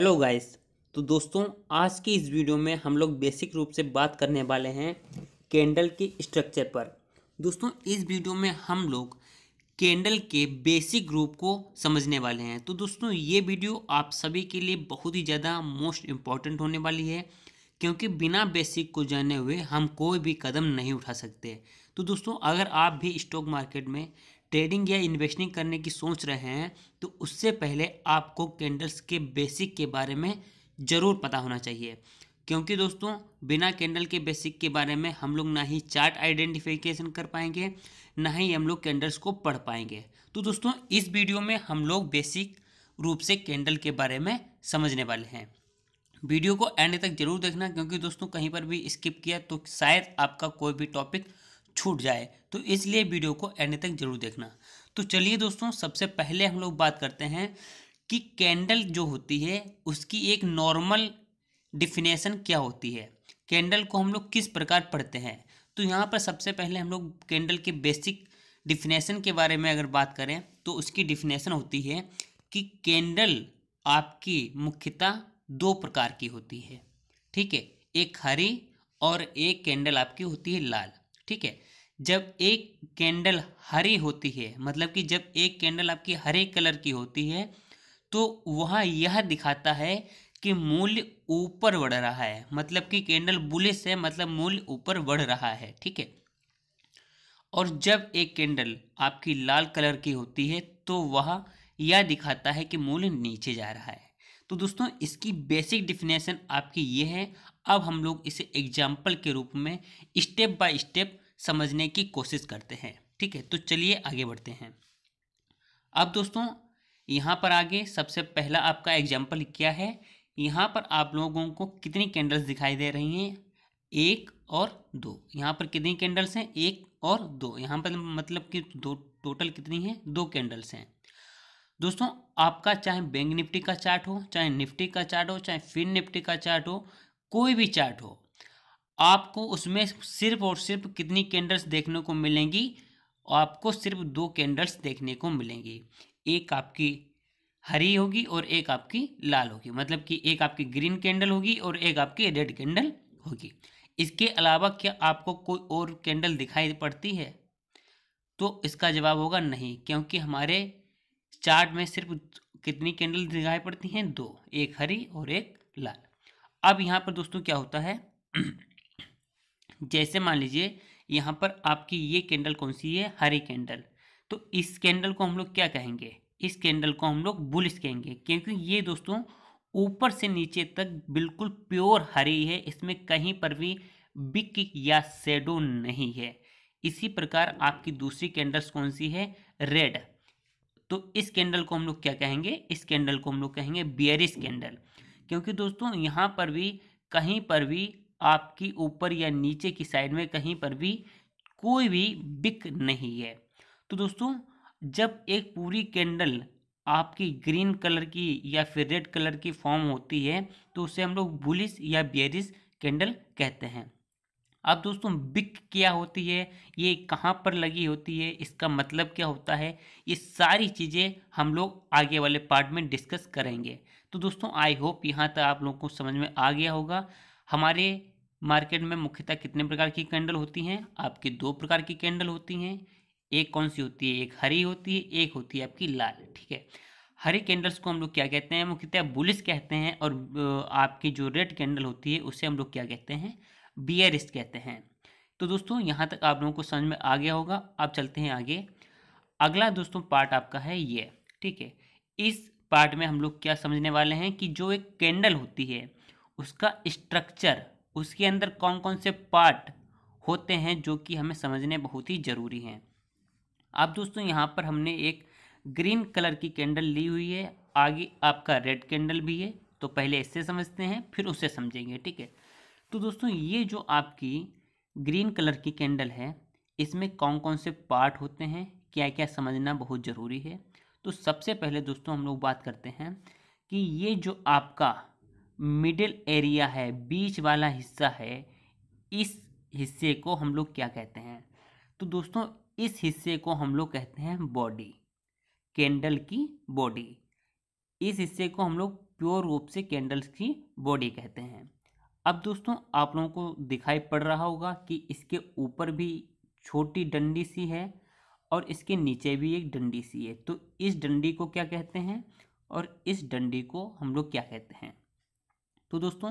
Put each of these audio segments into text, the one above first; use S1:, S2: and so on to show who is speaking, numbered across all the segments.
S1: hello guys तो दोस्तों आज की इस वीडियो में हम लोग बेसिक रूप से बात करने वाले हैं कैंडल के स्ट्रक्चर पर दोस्तों इस वीडियो में हम लोग कैंडल के बेसिक ग्रुप को समझने वाले हैं तो दोस्तों ये वीडियो आप सभी के लिए बहुत ही ज़्यादा मोस्ट इम्पॉर्टेंट होने वाली है क्योंकि बिना बेसिक को जाने हुए हम कोई भी कदम नहीं उठा सकते तो दोस्तों अगर आप भी स्टॉक मार्केट में ट्रेडिंग या इन्वेस्टिंग करने की सोच रहे हैं तो उससे पहले आपको कैंडल्स के बेसिक के बारे में ज़रूर पता होना चाहिए क्योंकि दोस्तों बिना कैंडल के बेसिक के बारे में हम लोग ना ही चार्ट आइडेंटिफिकेशन कर पाएंगे ना ही हम लोग कैंडल्स को पढ़ पाएंगे तो दोस्तों इस वीडियो में हम लोग बेसिक रूप से कैंडल के बारे में समझने वाले हैं वीडियो को एंड तक जरूर देखना क्योंकि दोस्तों कहीं पर भी स्किप किया तो शायद आपका कोई भी टॉपिक छूट जाए तो इसलिए वीडियो को एंड तक जरूर देखना तो चलिए दोस्तों सबसे पहले हम लोग बात करते हैं कि कैंडल जो होती है उसकी एक नॉर्मल डिफिनेशन क्या होती है कैंडल को हम लोग किस प्रकार पढ़ते हैं तो यहाँ पर सबसे पहले हम लोग कैंडल के बेसिक डिफिनेशन के बारे में अगर बात करें तो उसकी डिफिनेशन होती है कि कैंडल आपकी मुख्यतः दो प्रकार की होती है ठीक है एक हरी और एक कैंडल आपकी होती है लाल ठीक है जब एक कैंडल हरी होती है मतलब कि जब एक कैंडल आपकी हरे कलर की होती है तो वहाँ यह दिखाता है कि मूल्य ऊपर बढ़ रहा है मतलब कि कैंडल बुलिस है मतलब मूल्य ऊपर बढ़ रहा है ठीक है और जब एक कैंडल आपकी लाल कलर की होती है तो वह यह दिखाता है कि मूल्य नीचे जा रहा है तो दोस्तों इसकी बेसिक डिफिनेशन आपकी ये है अब हम लोग इसे एग्जाम्पल के रूप में स्टेप बाय स्टेप समझने की कोशिश करते हैं ठीक है तो चलिए आगे बढ़ते हैं अब दोस्तों यहाँ पर आगे सबसे पहला आपका एग्जाम्पल क्या है यहाँ पर आप लोगों को कितनी कैंडल्स दिखाई दे रही हैं एक और दो यहाँ पर कितनी कैंडल्स हैं एक और दो यहाँ पर मतलब कि दो टोटल कितनी हैं दो कैंडल्स हैं दोस्तों आपका चाहे बैंक निफ्टी का चार्ट हो चाहे निफ्टी का चार्ट हो चाहे फिन निफ्टी का चार्ट हो कोई भी चार्ट हो आपको उसमें सिर्फ और सिर्फ कितनी कैंडल्स देखने को मिलेंगी आपको सिर्फ दो कैंडल्स देखने को मिलेंगी एक आपकी हरी होगी और एक आपकी लाल होगी मतलब कि एक आपकी ग्रीन कैंडल होगी और एक आपकी रेड कैंडल होगी इसके अलावा क्या आपको कोई और कैंडल दिखाई पड़ती है तो इसका जवाब होगा नहीं क्योंकि हमारे चार्ट में सिर्फ कितनी कैंडल दिखाई पड़ती हैं दो एक हरी और एक लाल अब यहाँ पर दोस्तों क्या होता है जैसे मान लीजिए यहाँ पर आपकी ये कैंडल कौन सी है हरी कैंडल तो इस कैंडल को हम लोग क्या कहेंगे इस कैंडल को हम लोग बुलिस कहेंगे क्योंकि ये दोस्तों ऊपर से नीचे तक बिल्कुल प्योर हरी है इसमें कहीं पर भी बिक या शेडो नहीं है इसी प्रकार आपकी दूसरी कैंडल्स कौन सी है रेड तो इस कैंडल को हम लोग क्या कहेंगे इस कैंडल को हम लोग कहेंगे बियरिस कैंडल क्योंकि दोस्तों यहाँ पर भी कहीं पर भी आपकी ऊपर या नीचे की साइड में कहीं पर भी कोई भी बिक नहीं है तो दोस्तों जब एक पूरी कैंडल आपकी ग्रीन कलर की या फिर रेड कलर की फॉर्म होती है तो उसे हम लोग बुलिस या बेरिस कैंडल कहते हैं अब दोस्तों बिक क्या होती है ये कहाँ पर लगी होती है इसका मतलब क्या होता है ये सारी चीज़ें हम लोग आगे वाले पार्ट में डिस्कस करेंगे तो दोस्तों आई होप यहाँ तक आप लोगों को समझ में आ गया होगा हमारे मार्केट में मुख्यतः कितने प्रकार की कैंडल होती हैं आपकी दो प्रकार की कैंडल होती हैं एक कौन सी होती है एक हरी होती है एक होती है आपकी लाल ठीक है हरी कैंडल्स को हम लोग क्या कहते हैं मुख्यतः बुलिस कहते हैं और आपकी जो रेड कैंडल होती है उसे हम लोग क्या कहते हैं बियरिस्ट कहते हैं तो दोस्तों यहाँ तक आप लोगों को समझ में आ गया होगा आप चलते हैं आगे अगला दोस्तों पार्ट आपका है ये ठीक है इस पार्ट में हम लोग क्या समझने वाले हैं कि जो एक कैंडल होती है उसका स्ट्रक्चर उसके अंदर कौन कौन से पार्ट होते हैं जो कि हमें समझने बहुत ही ज़रूरी हैं अब दोस्तों यहाँ पर हमने एक ग्रीन कलर की कैंडल ली हुई है आगे आपका रेड कैंडल भी है तो पहले इससे समझते हैं फिर उसे समझेंगे ठीक है तो दोस्तों ये जो आपकी ग्रीन कलर की कैंडल है इसमें कौन कौन से पार्ट होते हैं क्या क्या समझना बहुत ज़रूरी है तो सबसे पहले दोस्तों हम लोग बात करते हैं कि ये जो आपका मिडिल एरिया है बीच वाला हिस्सा है इस हिस्से को हम लोग क्या कहते हैं तो दोस्तों इस हिस्से को हम लोग कहते हैं बॉडी कैंडल की बॉडी इस हिस्से को हम लोग प्योर रूप से कैंडल्स की बॉडी कहते हैं अब दोस्तों आप लोगों को दिखाई पड़ रहा होगा कि इसके ऊपर भी छोटी डंडी सी है और इसके नीचे भी एक डंडी सी है तो इस डंडी को क्या कहते हैं और इस डंडी को हम लोग क्या कहते हैं तो दोस्तों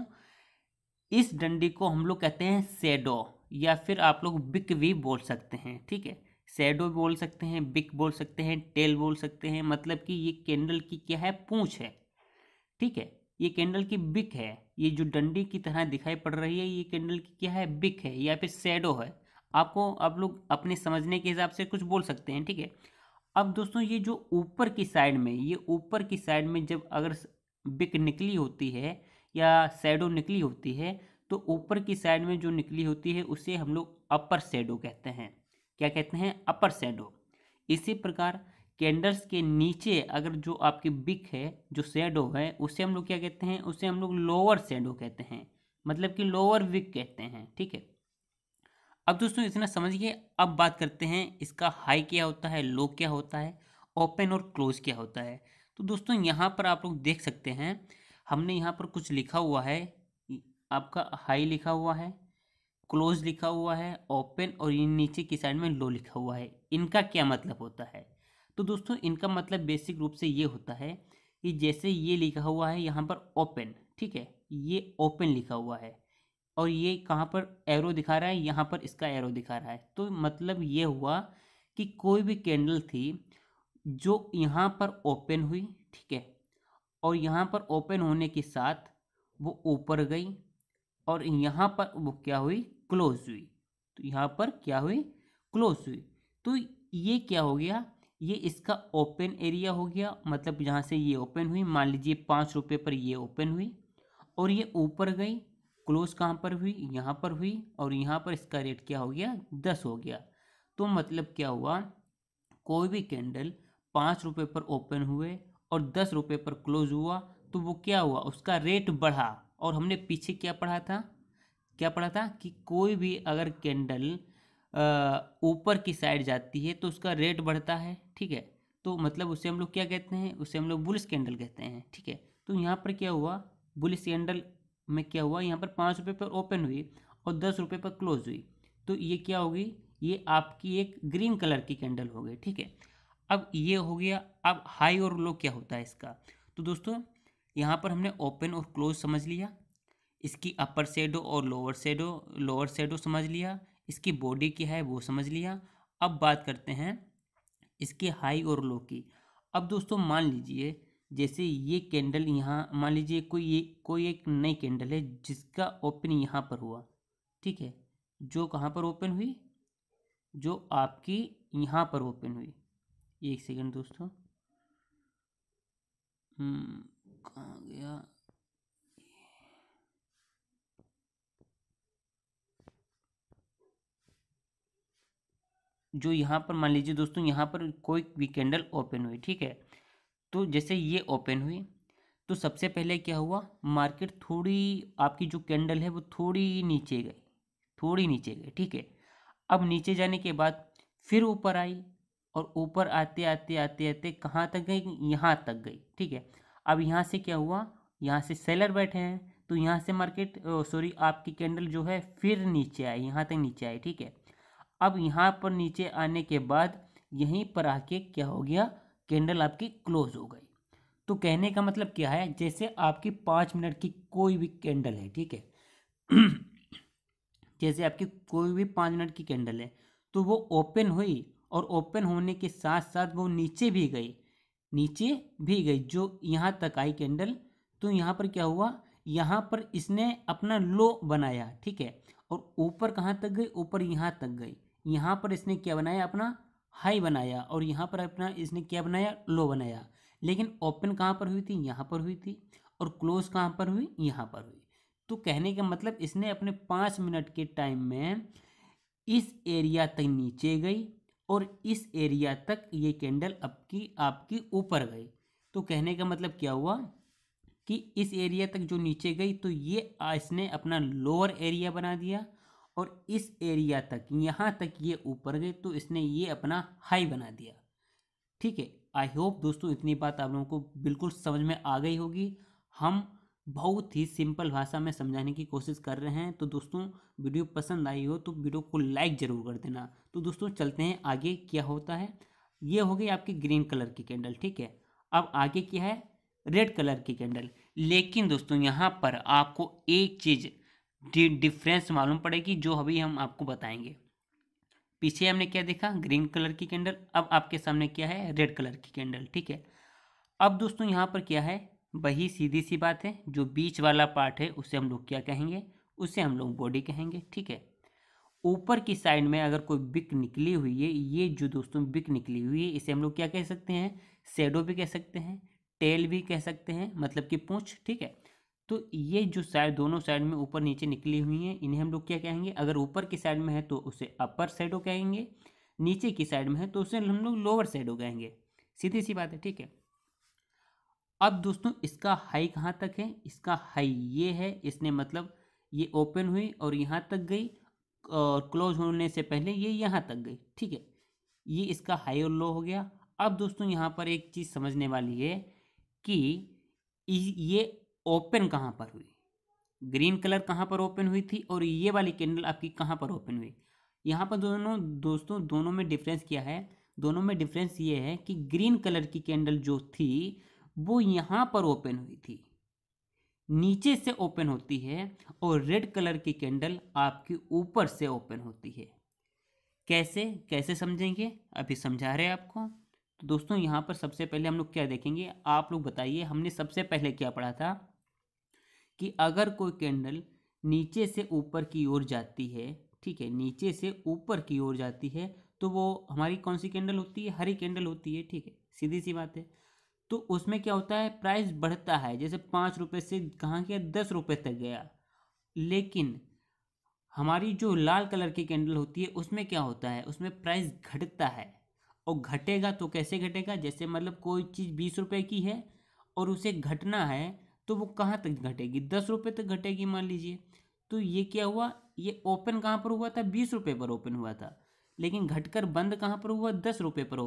S1: इस डंडी को हम लोग कहते हैं सेडो या फिर आप लोग बिक भी बोल सकते हैं ठीक है सेडो बोल सकते हैं बिक बोल सकते हैं टेल बोल सकते हैं मतलब कि ये कैंडल की क्या है पूँछ है ठीक है ये कैंडल की बिक है ये जो डंडी की तरह दिखाई पड़ रही है ये कैंडल की क्या है बिक है या फिर सेडो है आपको आप लोग अपने समझने के हिसाब से कुछ बोल सकते हैं ठीक है अब दोस्तों ये जो ऊपर की साइड में ये ऊपर की साइड में जब अगर बिक निकली होती है या शेडो निकली होती है तो ऊपर की साइड में जो निकली होती है उसे हम लोग अपर शेडो कहते हैं क्या कहते हैं अपर शेडो इसी प्रकार कैंडल्स के नीचे अगर जो आपकी बिक है जो शेडो है उसे हम लोग क्या कहते हैं उसे हम लोग लोअर शेडो कहते हैं मतलब कि लोअर विक कहते हैं ठीक है अब दोस्तों इतना समझिए अब बात करते हैं इसका हाई क्या होता है लो क्या होता है ओपन और क्लोज क्या होता है तो दोस्तों यहाँ पर आप लोग देख सकते हैं हमने यहाँ पर कुछ लिखा हुआ है आपका हाई लिखा हुआ है क्लोज लिखा हुआ है ओपन और ये नीचे की साइड में लो लिखा हुआ है इनका क्या मतलब होता है तो दोस्तों इनका मतलब बेसिक रूप से ये होता है कि जैसे ये लिखा हुआ है यहाँ पर ओपन ठीक है ये ओपन लिखा हुआ है और ये कहाँ पर एरो दिखा रहा है यहाँ पर इसका एरो दिखा रहा है तो मतलब ये हुआ कि कोई भी कैंडल थी जो यहाँ पर ओपन हुई ठीक है और यहाँ पर ओपन होने के साथ वो ऊपर गई और यहाँ पर वो क्या हुई क्लोज हुई तो यहाँ पर क्या हुई क्लोज हुई तो ये क्या हो गया ये इसका ओपन एरिया हो गया मतलब जहाँ से ये ओपन हुई मान लीजिए पाँच रुपये पर ये ओपन हुई और ये ऊपर गई क्लोज कहाँ पर हुई यहाँ पर हुई और यहाँ पर इसका रेट क्या हो गया दस हो गया तो मतलब क्या हुआ कोई भी कैंडल पाँच रुपये पर ओपन हुए और दस रुपये पर क्लोज हुआ तो वो क्या हुआ उसका रेट बढ़ा और हमने पीछे क्या पढ़ा था क्या पढ़ा था कि कोई भी अगर कैंडल ऊपर की साइड जाती है तो उसका रेट बढ़ता है ठीक है तो मतलब उसे हम लोग क्या कहते हैं उसे हम लोग बुलिस कैंडल कहते हैं ठीक है तो यहाँ पर क्या हुआ बुलिस कैंडल में क्या हुआ यहाँ पर पाँच रुपये पर ओपन हुई और दस रुपये पर क्लोज हुई तो ये क्या होगी ये आपकी एक ग्रीन कलर की कैंडल हो गई ठीक है अब ये हो गया अब हाई और लो क्या होता है इसका तो दोस्तों यहाँ पर हमने ओपन और क्लोज समझ लिया इसकी अपर सेडो और लोअर सेडो लोअर सेडो समझ लिया इसकी बॉडी क्या है वो समझ लिया अब बात करते हैं इसके हाई और लो की अब दोस्तों मान लीजिए जैसे ये कैंडल यहाँ मान लीजिए कोई ये कोई एक नई कैंडल है जिसका ओपन यहाँ पर हुआ ठीक है जो कहाँ पर ओपन हुई जो आपकी यहाँ पर ओपन हुई एक सेकंड दोस्तों हम्म, कहाँ गया जो यहाँ पर मान लीजिए दोस्तों यहाँ पर कोई भी कैंडल ओपन हुई ठीक है तो जैसे ये ओपन हुई तो सबसे पहले क्या हुआ मार्केट थोड़ी आपकी जो कैंडल है वो थोड़ी नीचे गई थोड़ी नीचे गई ठीक है अब नीचे जाने के बाद फिर ऊपर आई और ऊपर आते आते आते आते कहाँ तक गई यहाँ तक गई ठीक है अब यहाँ से क्या हुआ यहाँ से सेलर बैठे हैं तो यहाँ से मार्केट सॉरी आपकी कैंडल जो है फिर नीचे आई यहाँ तक नीचे आई ठीक है अब यहाँ पर नीचे आने के बाद यहीं पर आके क्या हो गया कैंडल आपकी क्लोज हो गई तो कहने का मतलब क्या है जैसे आपकी पाँच मिनट की कोई भी कैंडल है ठीक है जैसे आपकी कोई भी पाँच मिनट की कैंडल है तो वो ओपन हुई और ओपन होने के साथ साथ वो नीचे भी गई नीचे भी गई जो यहाँ तक आई कैंडल तो यहाँ पर क्या हुआ यहाँ पर इसने अपना लो बनाया ठीक है और ऊपर कहाँ तक गई ऊपर यहाँ तक गई यहाँ पर इसने क्या बनाया अपना हाई बनाया और यहाँ पर अपना इसने क्या बनाया लो बनाया लेकिन ओपन कहाँ पर हुई थी यहाँ पर हुई थी और क्लोज कहाँ पर हुई यहाँ पर हुई तो कहने का मतलब इसने अपने पाँच मिनट के टाइम में इस एरिया तक नीचे गई और इस एरिया तक ये कैंडल आपकी आपकी ऊपर गई तो कहने का मतलब क्या हुआ कि इस एरिया तक जो नीचे गई तो ये इसने अपना लोअर एरिया बना दिया और इस एरिया तक यहाँ तक ये ऊपर गई तो इसने ये अपना हाई बना दिया ठीक है आई होप दोस्तों इतनी बात आप लोगों को बिल्कुल समझ में आ गई होगी हम बहुत ही सिंपल भाषा में समझाने की कोशिश कर रहे हैं तो दोस्तों वीडियो पसंद आई हो तो वीडियो को लाइक ज़रूर कर देना तो दोस्तों चलते हैं आगे क्या होता है ये हो गई आपकी ग्रीन कलर की कैंडल ठीक है अब आगे क्या है रेड कलर की कैंडल लेकिन दोस्तों यहाँ पर आपको एक चीज़ डिफरेंस मालूम पड़ेगी जो अभी हम आपको बताएंगे पीछे हमने क्या देखा ग्रीन कलर की कैंडल अब आपके सामने क्या है रेड कलर की कैंडल ठीक है अब दोस्तों यहाँ पर क्या है वही सीधी सी बात है जो बीच वाला पार्ट है उसे हम लोग क्या कहेंगे उसे हम लोग बॉडी कहेंगे ठीक है ऊपर की साइड में अगर कोई बिक निकली हुई है ये जो दोस्तों बिक निकली हुई है इसे हम लोग क्या कह सकते हैं सेडो भी कह सकते हैं टेल भी कह सकते हैं मतलब कि पूँछ ठीक है तो ये जो साइड दोनों साइड में ऊपर नीचे निकली हुई हैं इन्हें हम लोग क्या कहेंगे अगर ऊपर की साइड में है तो उसे अपर शेडो कहेंगे नीचे की साइड में है तो उसे हम लोग लोअर शेडो कहेंगे सीधी सी बात है ठीक है अब दोस्तों इसका हाई कहाँ तक है इसका हाई ये है इसने मतलब ये ओपन हुई और यहाँ तक गई और क्लोज होने से पहले ये यहाँ तक गई ठीक है ये इसका हाई और लो हो गया अब दोस्तों यहाँ पर एक चीज़ समझने वाली है कि ये ओपन कहाँ पर हुई ग्रीन कलर कहाँ पर ओपन हुई थी और ये वाली कैंडल आपकी कहाँ पर ओपन हुई यहाँ पर दोनों दोस्तों दोनों में डिफरेंस क्या है दोनों में डिफरेंस ये है कि ग्रीन कलर की कैंडल जो थी वो यहाँ पर ओपन हुई थी नीचे से ओपन होती है और रेड कलर की कैंडल आपके ऊपर से ओपन होती है कैसे कैसे समझेंगे अभी समझा रहे हैं आपको तो दोस्तों यहाँ पर सबसे पहले हम लोग क्या देखेंगे आप लोग बताइए हमने सबसे पहले क्या पढ़ा था कि अगर कोई कैंडल नीचे से ऊपर की ओर जाती है ठीक है नीचे से ऊपर की ओर जाती है तो वो हमारी कौन सी कैंडल होती है हरी कैंडल होती है ठीक है सीधी सी बात है तो उसमें क्या होता है प्राइस बढ़ता है जैसे पाँच रुपये से कहाँ गया दस रुपये तक गया लेकिन हमारी जो लाल कलर की कैंडल होती है उसमें क्या होता है उसमें प्राइस घटता है और घटेगा तो कैसे घटेगा जैसे मतलब कोई चीज़ बीस रुपये की है और उसे घटना है तो वो कहाँ तक घटेगी दस रुपये तक घटेगी मान लीजिए तो ये क्या हुआ ये ओपन कहाँ पर हुआ था बीस रुपये पर ओपन हुआ था लेकिन घटकर बंद कहाँ पर हुआ दस रुपये पर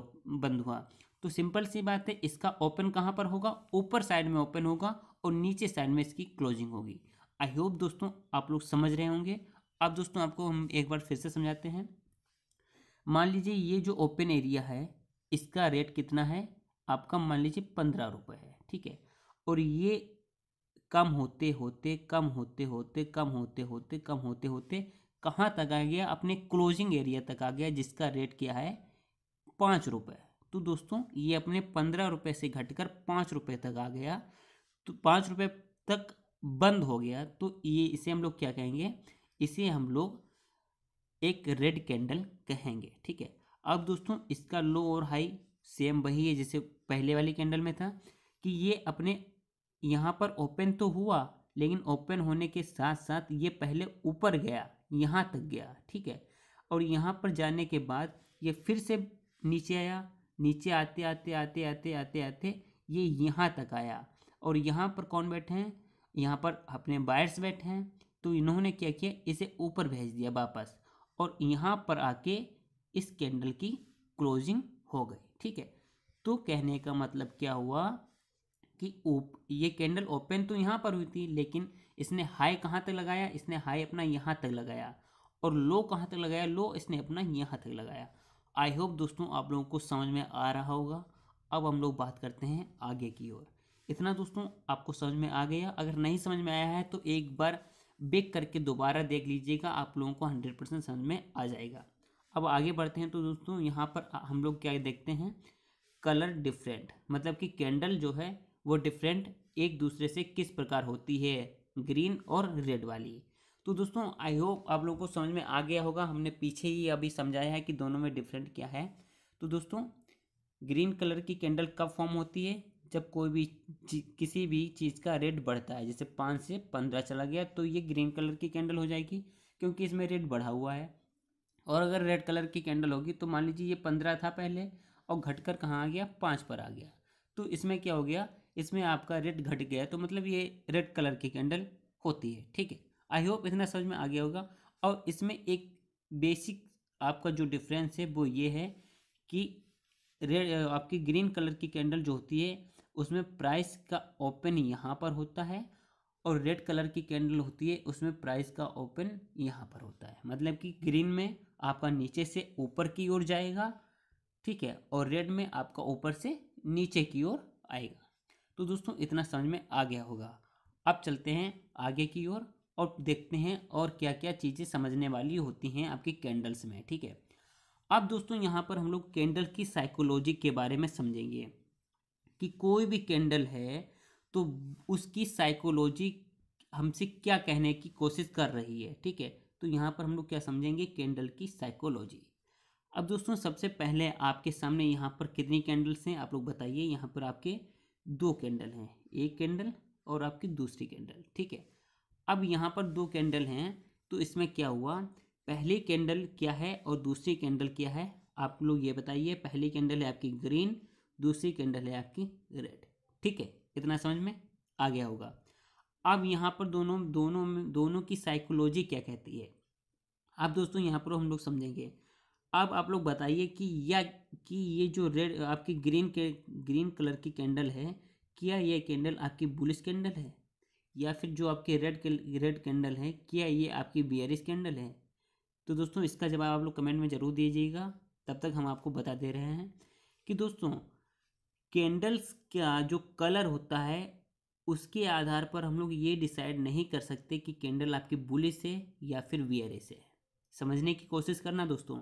S1: बंद हुआ तो सिंपल सी बात है इसका ओपन कहाँ पर होगा ऊपर साइड में ओपन होगा और नीचे साइड में इसकी क्लोजिंग होगी आई होप दोस्तों आप लोग समझ रहे होंगे अब दोस्तों आपको हम एक बार फिर से समझाते हैं मान लीजिए ये जो ओपन एरिया है इसका रेट कितना है आपका मान लीजिए पंद्रह रुपये है ठीक है और ये कम होते होते कम होते होते कम होते होते कम होते होते कहाँ तक आ गया अपने क्लोजिंग एरिया तक आ गया जिसका रेट क्या है पाँच रुपये तो दोस्तों ये अपने पंद्रह रुपये से घटकर पाँच रुपये तक आ गया तो पाँच रुपये तक बंद हो गया तो ये इसे हम लोग क्या कहेंगे इसे हम लोग एक रेड कैंडल कहेंगे ठीक है अब दोस्तों इसका लो और हाई सेम वही है जैसे पहले वाली कैंडल में था कि ये अपने यहाँ पर ओपन तो हुआ लेकिन ओपन होने के साथ साथ ये पहले ऊपर गया यहाँ तक गया ठीक है और यहाँ पर जाने के बाद ये फिर से नीचे आया नीचे आते आते आते आते आते आते ये यहाँ तक आया और यहाँ पर कौन बैठे हैं यहाँ पर अपने बायर्स बैठे हैं तो इन्होंने क्या किया इसे ऊपर भेज दिया वापस और यहाँ पर आके इस कैंडल की क्लोजिंग हो गई ठीक है तो कहने का मतलब क्या हुआ कि ओप ये कैंडल ओपन तो यहाँ पर हुई थी लेकिन इसने हाई कहाँ तक लगाया इसने हाई अपना यहाँ तक लगाया और लो कहाँ तक लगाया लो इसने अपना यहाँ तक लगाया आई होप दोस्तों आप लोगों को समझ में आ रहा होगा अब हम लोग बात करते हैं आगे की ओर इतना दोस्तों आपको समझ में आ गया अगर नहीं समझ में आया है तो एक बार बेक करके दोबारा देख लीजिएगा आप लोगों को हंड्रेड परसेंट समझ में आ जाएगा अब आगे बढ़ते हैं तो दोस्तों यहाँ पर हम लोग क्या देखते हैं कलर डिफरेंट मतलब कि कैंडल जो है वो डिफरेंट एक दूसरे से किस प्रकार होती है ग्रीन और रेड वाली तो दोस्तों आई होप आप लोगों को समझ में आ गया होगा हमने पीछे ही अभी समझाया है कि दोनों में डिफरेंट क्या है तो दोस्तों ग्रीन कलर की कैंडल कब फॉर्म होती है जब कोई भी किसी भी चीज़ का रेट बढ़ता है जैसे पाँच से पंद्रह चला गया तो ये ग्रीन कलर की कैंडल हो जाएगी क्योंकि इसमें रेट बढ़ा हुआ है और अगर रेड कलर की कैंडल होगी तो मान लीजिए ये पंद्रह था पहले और घट कर कहाँ आ गया पाँच पर आ गया तो इसमें क्या हो गया इसमें आपका रेट घट गया तो मतलब ये रेड कलर की कैंडल होती है ठीक है आई होप इतना समझ में आ गया होगा और इसमें एक बेसिक आपका जो डिफरेंस है वो ये है कि रेड आपकी ग्रीन कलर की कैंडल जो होती है उसमें प्राइस का ओपन यहाँ पर होता है और रेड कलर की कैंडल होती है उसमें प्राइस का ओपन यहाँ पर होता है मतलब कि ग्रीन में आपका नीचे से ऊपर की ओर जाएगा ठीक है और रेड में आपका ऊपर से नीचे की ओर आएगा तो दोस्तों इतना समझ में आ गया होगा अब चलते हैं आगे की ओर और देखते हैं और क्या क्या चीज़ें समझने वाली होती हैं आपकी कैंडल्स में ठीक है अब दोस्तों यहाँ पर हम लोग कैंडल की साइकोलॉजी के बारे में समझेंगे कि कोई भी कैंडल है तो उसकी साइकोलॉजी हमसे क्या कहने की कोशिश कर रही है ठीक है तो यहाँ पर हम लोग क्या समझेंगे कैंडल की साइकोलॉजी अब दोस्तों सबसे पहले आपके सामने यहाँ पर कितनी कैंडल्स हैं आप लोग बताइए यहाँ पर आपके दो कैंडल हैं एक कैंडल और आपकी दूसरी कैंडल ठीक है अब यहाँ पर दो कैंडल हैं तो इसमें क्या हुआ पहली कैंडल क्या है और दूसरी कैंडल क्या है आप लोग ये बताइए पहली कैंडल है आपकी ग्रीन दूसरी कैंडल है आपकी रेड ठीक है इतना समझ में आ गया होगा अब यहाँ पर दोनों दोनों में दोनों की साइकोलॉजी क्या कहती है अब दोस्तों यहाँ पर हम लोग समझेंगे अब आप लोग बताइए कि या कि ये जो रेड आपकी ग्रीन के ग्रीन कलर की कैंडल है क्या ये कैंडल आपकी बुलिस कैंडल है या फिर जो आपके रेड रेड कैंडल है क्या ये आपकी बियरिस कैंडल है तो दोस्तों इसका जवाब आप लोग कमेंट में ज़रूर दीजिएगा तब तक हम आपको बता दे रहे हैं कि दोस्तों कैंडल्स का जो कलर होता है उसके आधार पर हम लोग ये डिसाइड नहीं कर सकते कि कैंडल आपकी बुलिस है या फिर वियरिस है समझने की कोशिश करना दोस्तों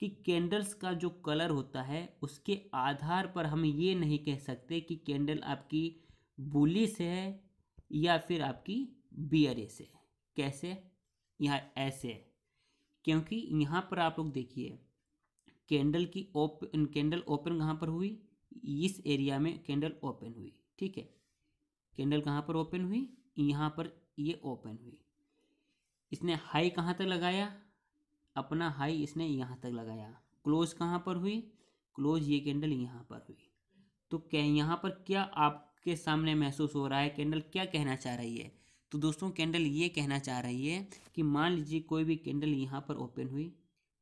S1: कि कैंडल्स का जो कलर होता है उसके आधार पर हम ये नहीं कह सकते कि कैंडल आपकी बुलिस है या फिर आपकी बियर से कैसे यहाँ ऐसे क्योंकि यहाँ पर आप लोग देखिए कैंडल की ओपन कैंडल ओपन कहाँ पर हुई इस एरिया में कैंडल ओपन हुई ठीक है कैंडल कहाँ पर ओपन हुई यहाँ पर ये ओपन हुई इसने हाई कहाँ तक लगाया अपना हाई इसने यहाँ तक लगाया क्लोज कहाँ पर हुई क्लोज ये कैंडल यहाँ पर हुई तो क्या यहाँ पर क्या आप आपके सामने महसूस हो रहा है कैंडल क्या कहना चाह रही है तो दोस्तों कैंडल ये कहना चाह रही है कि मान लीजिए कोई भी कैंडल यहाँ पर ओपन हुई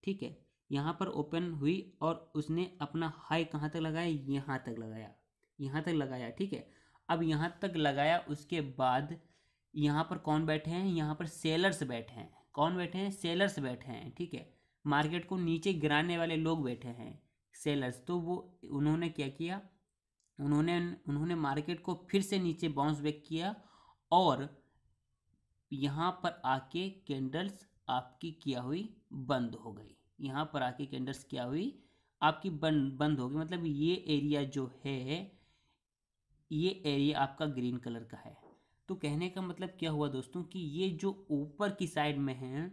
S1: ठीक है यहाँ पर ओपन हुई और उसने अपना हाई कहाँ तक लगाया यहाँ तक लगाया यहाँ तक लगाया ठीक है अब यहाँ तक लगाया उसके बाद यहाँ पर कौन बैठे हैं यहाँ पर सेलर्स बैठे हैं कौन बैठे हैं सेलर्स बैठे हैं ठीक है मार्केट को नीचे गिराने वाले लोग बैठे हैं सेलर्स तो वो उन्होंने क्या किया उन्होंने उन्होंने मार्केट को फिर से नीचे बाउंस बैक किया और यहाँ पर आके कैंडल्स आपकी क्या हुई बंद हो गई यहाँ पर आके कैंडल्स क्या हुई आपकी बंद बंद हो गई मतलब ये एरिया जो है ये एरिया आपका ग्रीन कलर का है तो कहने का मतलब क्या हुआ दोस्तों कि ये जो ऊपर की साइड में है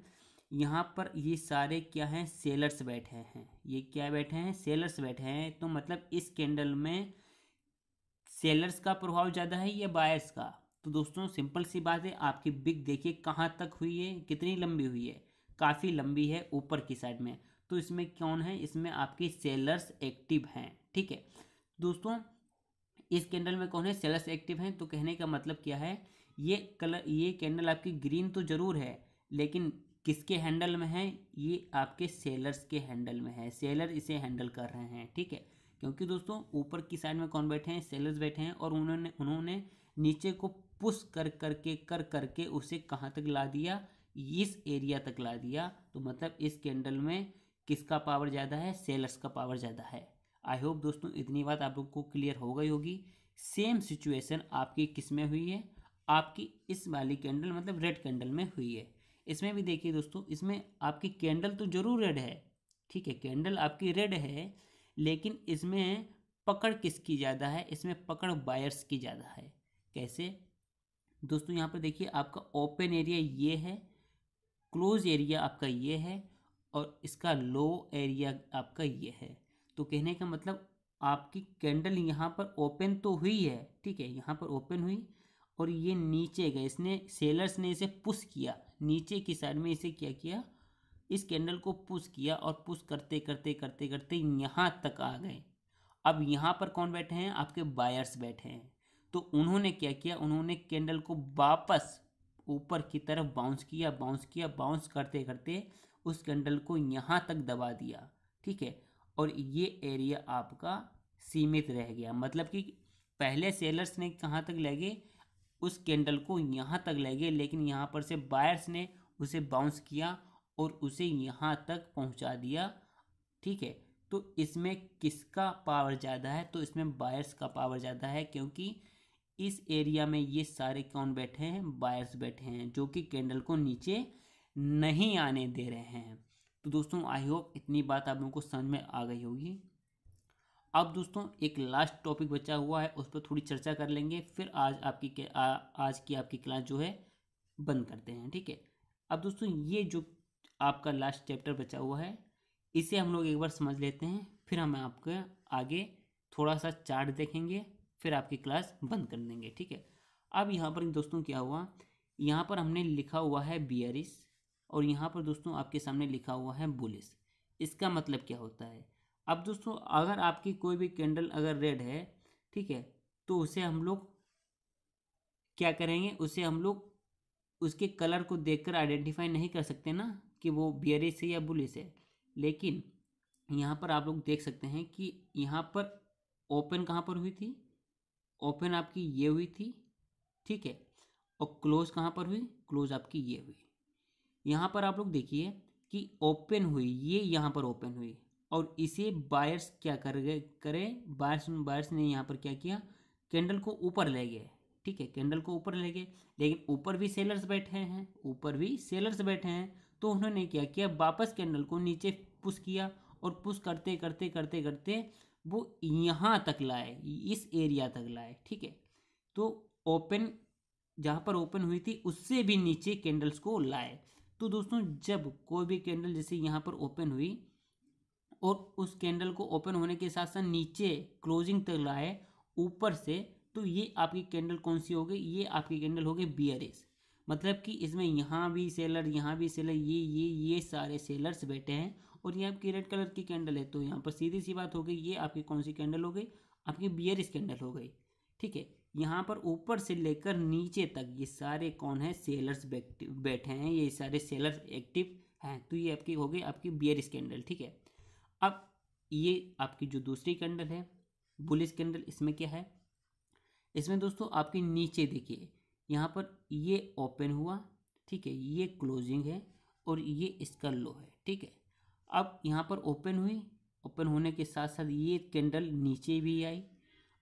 S1: यहाँ पर ये सारे क्या हैं सेलर्स बैठे हैं ये क्या बैठे हैं सेलर्स बैठे हैं तो मतलब इस कैंडल में सेलर्स का प्रभाव ज़्यादा है या बायर्स का तो दोस्तों सिंपल सी बात है आपकी बिक देखिए कहाँ तक हुई है कितनी लंबी हुई है काफ़ी लंबी है ऊपर की साइड में तो इसमें कौन है इसमें आपके सेलर्स एक्टिव हैं ठीक है दोस्तों इस कैंडल में कौन है सेलर्स एक्टिव हैं तो कहने का मतलब क्या है ये कलर ये कैंडल आपकी ग्रीन तो ज़रूर है लेकिन किसके हैंडल में है ये आपके सेलर्स के हैंडल में है सेलर इसे हैंडल कर रहे हैं ठीक है क्योंकि दोस्तों ऊपर की साइड में कौन बैठे हैं सेलर्स बैठे हैं और उन्होंने उन्होंने नीचे को पुश कर करके कर करके कर उसे कहाँ तक ला दिया इस एरिया तक ला दिया तो मतलब इस कैंडल में किसका पावर ज़्यादा है सेलर्स का पावर ज़्यादा है आई होप दोस्तों इतनी बात आप लोग को क्लियर हो गई होगी सेम सिचुएशन आपकी किस में हुई है आपकी इस वाली कैंडल मतलब रेड कैंडल में हुई है इसमें भी देखिए दोस्तों इसमें आपकी कैंडल तो जरूर रेड है ठीक है कैंडल आपकी रेड है लेकिन इसमें पकड़ किसकी ज़्यादा है इसमें पकड़ बायर्स की ज़्यादा है कैसे दोस्तों यहाँ पर देखिए आपका ओपन एरिया ये है क्लोज एरिया आपका ये है और इसका लो एरिया आपका ये है तो कहने का मतलब आपकी कैंडल यहाँ पर ओपन तो हुई है ठीक है यहाँ पर ओपन हुई और ये नीचे गए इसने सेलर्स ने इसे पुश किया नीचे की साइड में इसे क्या किया इस कैंडल को पुश किया और पुश करते करते करते करते यहाँ तक आ गए अब यहाँ पर कौन बैठे हैं आपके बायर्स बैठे हैं तो उन्होंने क्या किया उन्होंने कैंडल को वापस ऊपर की तरफ बाउंस किया बाउंस किया बाउंस करते करते उस कैंडल को यहाँ तक दबा दिया ठीक है और ये एरिया आपका सीमित रह गया मतलब कि पहले सेलर्स ने कहाँ तक लगे गए उस कैंडल को यहाँ तक लगे गए लेकिन यहाँ पर से बायर्स ने उसे बाउंस किया और उसे यहाँ तक पहुँचा दिया ठीक है तो इसमें किसका पावर ज़्यादा है तो इसमें बायर्स का पावर ज़्यादा है क्योंकि इस एरिया में ये सारे कौन बैठे हैं बायर्स बैठे हैं जो कि कैंडल को नीचे नहीं आने दे रहे हैं तो दोस्तों आई होप इतनी बात आप लोगों को समझ में आ गई होगी अब दोस्तों एक लास्ट टॉपिक बचा हुआ है उस पर थोड़ी चर्चा कर लेंगे फिर आज आपकी आ, आज की आपकी क्लास जो है बंद करते हैं ठीक है अब दोस्तों ये जो आपका लास्ट चैप्टर बचा हुआ है इसे हम लोग एक बार समझ लेते हैं फिर हम आपके आगे थोड़ा सा चार्ट देखेंगे फिर आपकी क्लास बंद कर देंगे ठीक है अब यहाँ पर दोस्तों क्या हुआ यहाँ पर हमने लिखा हुआ है बियरिस और यहाँ पर दोस्तों आपके सामने लिखा हुआ है बुलिस इसका मतलब क्या होता है अब दोस्तों अगर आपकी कोई भी कैंडल अगर रेड है ठीक है तो उसे हम लोग क्या करेंगे उसे हम लोग उसके कलर को देखकर आइडेंटिफाई नहीं कर सकते ना कि वो बियरिश है या बुलिश है लेकिन यहाँ पर आप लोग देख सकते हैं कि यहाँ पर ओपन कहाँ पर हुई थी ओपन आपकी ये हुई थी ठीक है और क्लोज कहाँ पर हुई क्लोज आपकी ये हुई यहाँ पर आप लोग देखिए कि ओपन हुई ये यहाँ पर ओपन हुई और इसे बायर्स क्या कर गए करें बायर्स बायर्स ने यहाँ पर क्या किया कैंडल को ऊपर ले गए ठीक है कैंडल को ऊपर ले गए लेकिन ऊपर भी सेलर्स बैठे हैं ऊपर भी सेलर्स बैठे हैं तो उन्होंने क्या किया वापस कैंडल को नीचे पुश किया और पुश करते करते करते करते वो यहाँ तक लाए इस एरिया तक लाए ठीक है तो ओपन जहाँ पर ओपन हुई थी उससे भी नीचे कैंडल्स को लाए तो दोस्तों जब कोई भी कैंडल जैसे यहाँ पर ओपन हुई और उस कैंडल को ओपन होने के साथ साथ नीचे क्लोजिंग तक लाए ऊपर से तो ये आपकी कैंडल कौन सी होगी ये आपकी कैंडल हो बी एस मतलब कि इसमें यहाँ भी सेलर यहाँ भी सेलर ये ये ये सारे सेलर्स बैठे हैं और ये आपकी रेड कलर की कैंडल है तो यहाँ पर सीधी सी बात हो गई ये आपकी कौन सी कैंडल हो गई आपकी बियर कैंडल हो गई ठीक है यहाँ पर ऊपर से लेकर नीचे तक ये सारे कौन है सेलर्स बैठे हैं ये सारे सेलर्स एक्टिव हैं तो ये आपकी हो गई आपकी बियर कैंडल ठीक है अब ये आपकी जो दूसरी कैंडल है बुलिस कैंडल इसमें क्या है इसमें दोस्तों आपके नीचे देखिए यहाँ पर ये ओपन हुआ ठीक है ये क्लोजिंग है और ये इसका लो है ठीक है अब यहाँ पर ओपन हुई ओपन होने के साथ साथ ये कैंडल नीचे भी आई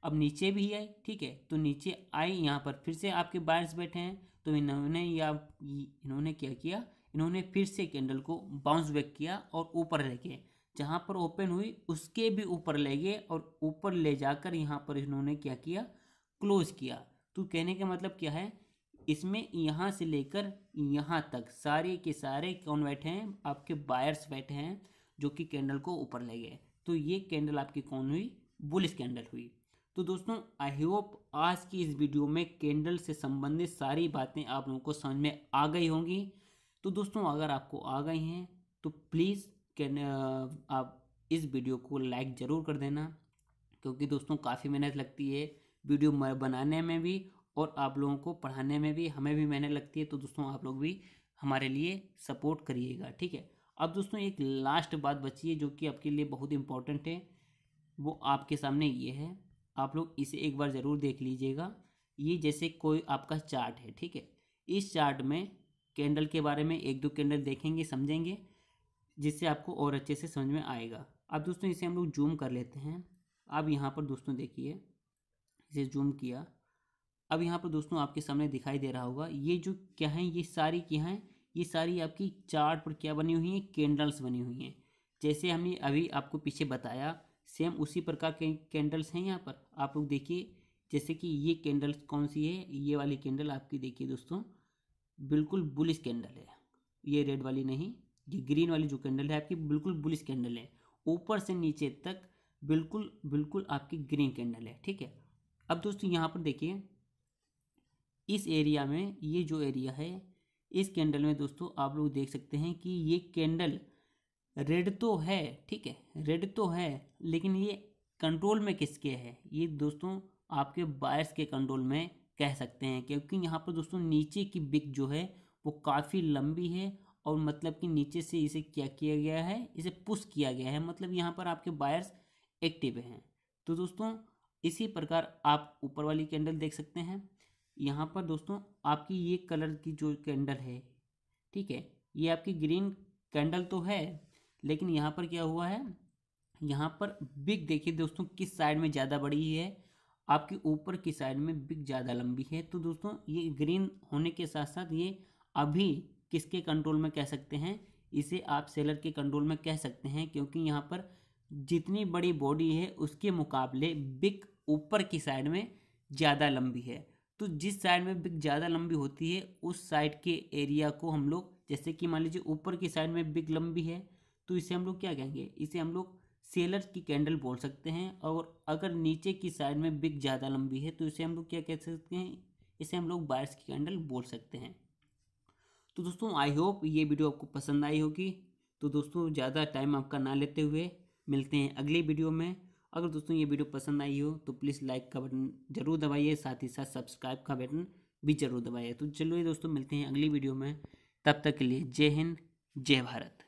S1: अब नीचे भी आई ठीक है तो नीचे आई यहाँ पर फिर से आपके बायर्स बैठे हैं तो इन्होंने या इन्होंने क्या किया इन्होंने फिर से कैंडल को बाउंस बैक किया और ऊपर ले गए जहाँ पर ओपन हुई उसके भी ऊपर ले गए और ऊपर ले जाकर यहाँ पर इन्होंने क्या किया क्लोज किया तो कहने का मतलब क्या है इसमें यहाँ से लेकर यहाँ तक सारे के सारे कौन बैठे हैं आपके बायर्स बैठे हैं जो कि कैंडल को ऊपर ले गए तो ये कैंडल आपकी कौन हुई बुलिस कैंडल हुई तो दोस्तों आई होप आज की इस वीडियो में कैंडल से संबंधित सारी बातें आप लोगों को समझ में आ गई होंगी तो दोस्तों अगर आपको आ गई हैं तो प्लीज़ uh, आप इस वीडियो को लाइक ज़रूर कर देना क्योंकि दोस्तों काफ़ी मेहनत लगती है वीडियो बनाने में भी और आप लोगों को पढ़ाने में भी हमें भी मेहनत लगती है तो दोस्तों आप लोग भी हमारे लिए सपोर्ट करिएगा ठीक है अब दोस्तों एक लास्ट बात बची है जो कि आपके लिए बहुत इम्पोर्टेंट है वो आपके सामने ये है आप लोग इसे एक बार ज़रूर देख लीजिएगा ये जैसे कोई आपका चार्ट है ठीक है इस चार्ट में कैंडल के बारे में एक दो कैंडल देखेंगे समझेंगे जिससे आपको और अच्छे से समझ में आएगा अब दोस्तों इसे हम लोग जूम कर लेते हैं अब यहाँ पर दोस्तों देखिए इसे जूम किया अब यहाँ पर दोस्तों आपके सामने दिखाई दे रहा होगा ये जो क्या है ये सारी क्या हैं ये सारी आपकी चार्ट पर क्या बनी हुई हैं कैंडल्स बनी हुई हैं जैसे हमने अभी आपको पीछे बताया सेम उसी प्रकार के कैंडल्स हैं यहाँ पर आप लोग देखिए जैसे कि ये कैंडल्स कौन सी है ये वाली कैंडल आपकी देखिए दोस्तों बिल्कुल बुलिस कैंडल है ये रेड वाली नहीं ये ग्रीन वाली जो कैंडल है आपकी बिल्कुल बुलिस कैंडल है ऊपर से नीचे तक बिल्कुल बिल्कुल आपकी ग्रीन कैंडल है ठीक है अब दोस्तों यहाँ पर देखिए इस एरिया में ये जो एरिया है इस कैंडल में दोस्तों आप लोग देख सकते हैं कि ये कैंडल रेड तो है ठीक है रेड तो है लेकिन ये कंट्रोल में किसके है ये दोस्तों आपके बायर्स के कंट्रोल में कह सकते हैं क्योंकि यहाँ पर दोस्तों नीचे की बिक जो है वो काफ़ी लंबी है और मतलब कि नीचे से इसे क्या किया गया है इसे पुश किया गया है मतलब यहाँ पर आपके बायर्स एक्टिव हैं तो दोस्तों इसी प्रकार आप ऊपर वाली कैंडल देख सकते हैं यहाँ पर दोस्तों आपकी ये कलर की जो कैंडल है ठीक है ये आपकी ग्रीन कैंडल तो है लेकिन यहाँ पर क्या हुआ है यहाँ पर बिग देखिए दोस्तों किस साइड में ज़्यादा बड़ी है आपके ऊपर की साइड में बिग ज़्यादा लंबी है तो दोस्तों ये ग्रीन होने के साथ साथ ये अभी किसके कंट्रोल में कह सकते हैं इसे आप सेलर के कंट्रोल में कह सकते हैं क्योंकि यहाँ पर जितनी बड़ी बॉडी है उसके मुकाबले बिग ऊपर की साइड में ज़्यादा लंबी है तो जिस साइड में बिग ज़्यादा लंबी होती है उस साइड के एरिया को हम लोग जैसे कि मान लीजिए ऊपर की साइड में बिग लंबी है तो इसे हम लोग क्या कहेंगे इसे हम लोग सेलर की कैंडल बोल सकते हैं और अगर नीचे की साइड में बिग ज़्यादा लंबी है तो इसे हम लोग क्या कह सकते हैं इसे हम लोग बायर्स की कैंडल बोल सकते हैं तो दोस्तों आई होप ये वीडियो आपको पसंद आई होगी तो दोस्तों ज़्यादा टाइम आपका ना लेते हुए मिलते हैं अगली वीडियो में अगर दोस्तों ये वीडियो पसंद आई हो तो प्लीज़ लाइक का बटन जरूर दबाइए साथ ही साथ सब्सक्राइब का बटन भी जरूर दबाइए तो चलिए दोस्तों मिलते हैं अगली वीडियो में तब तक के लिए जय हिंद जय भारत